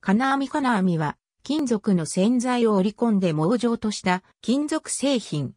金網金網は、金属の洗剤を織り込んで網状とした金属製品。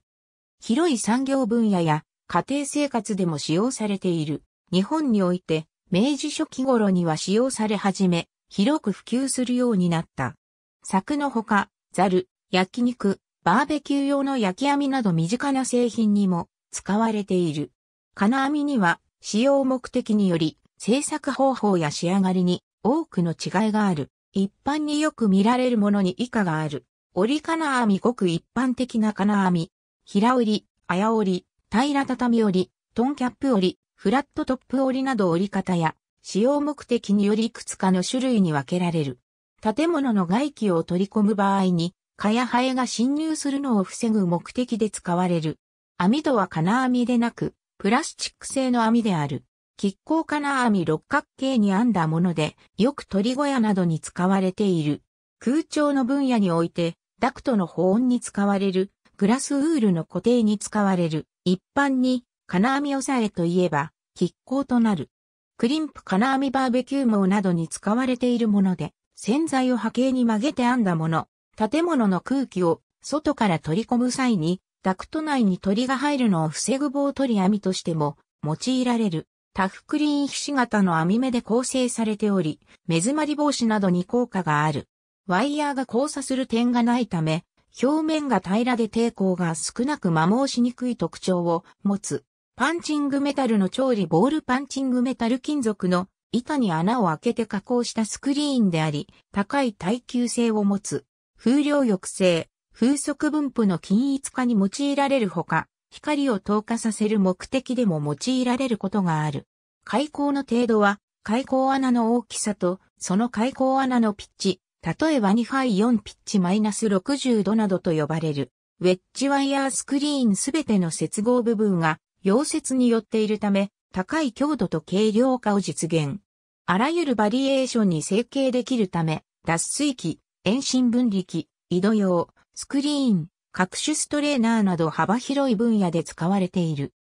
広い産業分野や家庭生活でも使用されている。日本において、明治初期頃には使用され始め、広く普及するようになった。柵のほか、ザル、焼肉、バーベキュー用の焼き網など身近な製品にも使われている。金網には使用目的により製作方法や仕上がりに多くの違いがある。一般によく見られるものに以下がある。折金網ごく一般的な金網。平折り、綾折り、平畳折り、トンキャップ折り、フラットトップ折りなど折り方や、使用目的によりいくつかの種類に分けられる。建物の外気を取り込む場合に、蚊やハエが侵入するのを防ぐ目的で使われる。網戸は金網でなく、プラスチック製の網である。亀甲金網六角形に編んだもので、よく鳥小屋などに使われている。空調の分野において、ダクトの保温に使われる、グラスウールの固定に使われる。一般に、金網押さえといえば、亀甲となる。クリンプ金網バーベキュー網などに使われているもので、洗剤を波形に曲げて編んだもの。建物の空気を外から取り込む際に、ダクト内に鳥が入るのを防ぐ棒取り網としても用いられる。タフクリーンひし形の網目で構成されており、目詰まり防止などに効果がある。ワイヤーが交差する点がないため、表面が平らで抵抗が少なく摩耗しにくい特徴を持つ。パンチングメタルの調理ボールパンチングメタル金属の板に穴を開けて加工したスクリーンであり、高い耐久性を持つ。風量抑制、風速分布の均一化に用いられるほか、光を透過させる目的でも用いられることがある。開口の程度は、開口穴の大きさと、その開口穴のピッチ、例えば2杯4ピッチマイナス60度などと呼ばれる。ウェッジワイヤースクリーンすべての接合部分が溶接によっているため、高い強度と軽量化を実現。あらゆるバリエーションに成形できるため、脱水機、遠心分離機、井戸用、スクリーン、各種ストレーナーなど幅広い分野で使われている。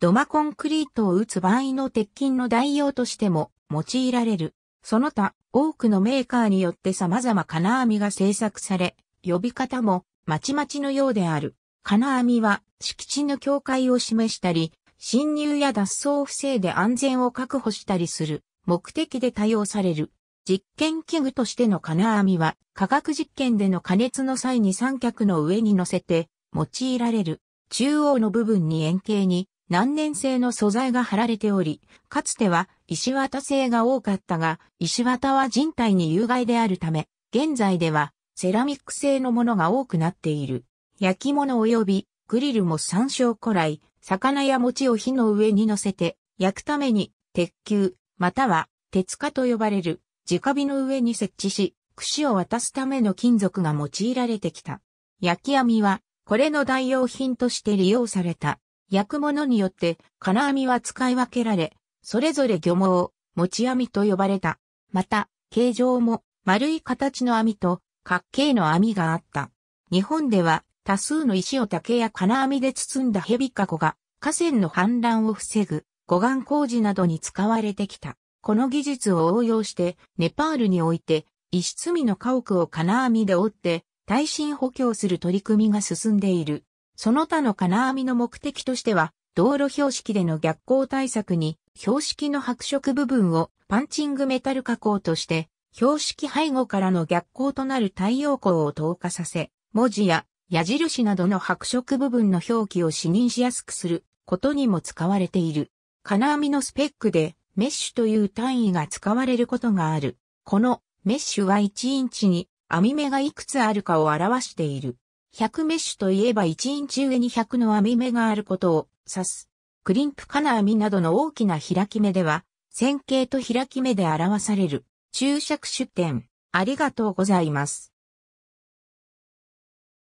土間コンクリートを打つ場合の鉄筋の代用としても用いられる。その他、多くのメーカーによって様々金網が製作され、呼び方もまちまちのようである。金網は敷地の境界を示したり、侵入や脱走を防いで安全を確保したりする目的で多用される。実験器具としての金網は、化学実験での加熱の際に三脚の上に乗せて、用いられる。中央の部分に円形に難燃性の素材が貼られており、かつては石綿製が多かったが、石綿は人体に有害であるため、現在ではセラミック製のものが多くなっている。焼き物及びグリルも参照古来、魚や餅を火の上に乗せて焼くために鉄球、または鉄火と呼ばれる直火の上に設置し、串を渡すための金属が用いられてきた。焼き網は、これの代用品として利用された。焼くものによって、金網は使い分けられ、それぞれ漁網、持ち網と呼ばれた。また、形状も丸い形の網と角形の網があった。日本では多数の石を竹や金網で包んだ蛇かこが河川の氾濫を防ぐ護岸工事などに使われてきた。この技術を応用して、ネパールにおいて、一室みの家屋を金網で折って、耐震補強する取り組みが進んでいる。その他の金網の目的としては、道路標識での逆光対策に、標識の白色部分をパンチングメタル加工として、標識背後からの逆光となる太陽光を透過させ、文字や矢印などの白色部分の表記を視認しやすくすることにも使われている。金網のスペックでメッシュという単位が使われることがある。このメッシュは1インチに網目がいくつあるかを表している。100メッシュといえば1インチ上に100の網目があることを指す。クリンプ金網などの大きな開き目では、線形と開き目で表される。注釈出典、ありがとうございます。